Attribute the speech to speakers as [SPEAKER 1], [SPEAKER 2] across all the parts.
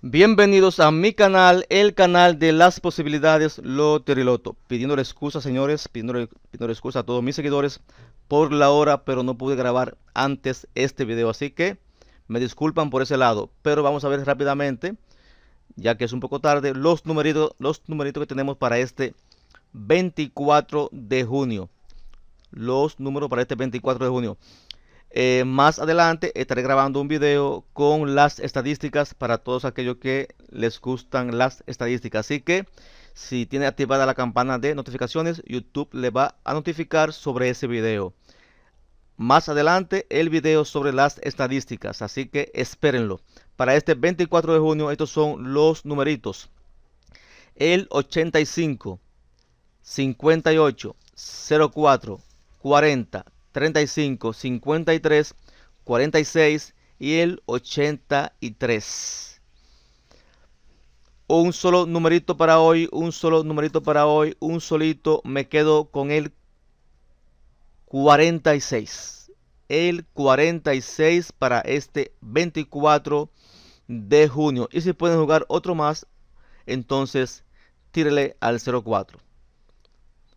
[SPEAKER 1] Bienvenidos a mi canal, el canal de las posibilidades Loteriloto. Pidiéndole excusas, señores, pidiéndole, excusas a todos mis seguidores por la hora, pero no pude grabar antes este video, así que me disculpan por ese lado. Pero vamos a ver rápidamente, ya que es un poco tarde, los numeritos, los numeritos que tenemos para este 24 de junio. Los números para este 24 de junio. Eh, más adelante estaré grabando un video con las estadísticas para todos aquellos que les gustan las estadísticas. Así que si tiene activada la campana de notificaciones, YouTube le va a notificar sobre ese video. Más adelante el video sobre las estadísticas, así que espérenlo. Para este 24 de junio estos son los numeritos. El 85, 58, 04, 40, 35, 53, 46 y el 83. Un solo numerito para hoy, un solo numerito para hoy, un solito. Me quedo con el 46. El 46 para este 24 de junio. Y si pueden jugar otro más, entonces tírele al 04.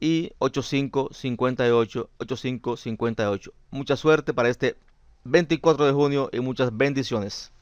[SPEAKER 1] y 8558 8558. Mucha suerte para este 24 de junio y muchas bendiciones.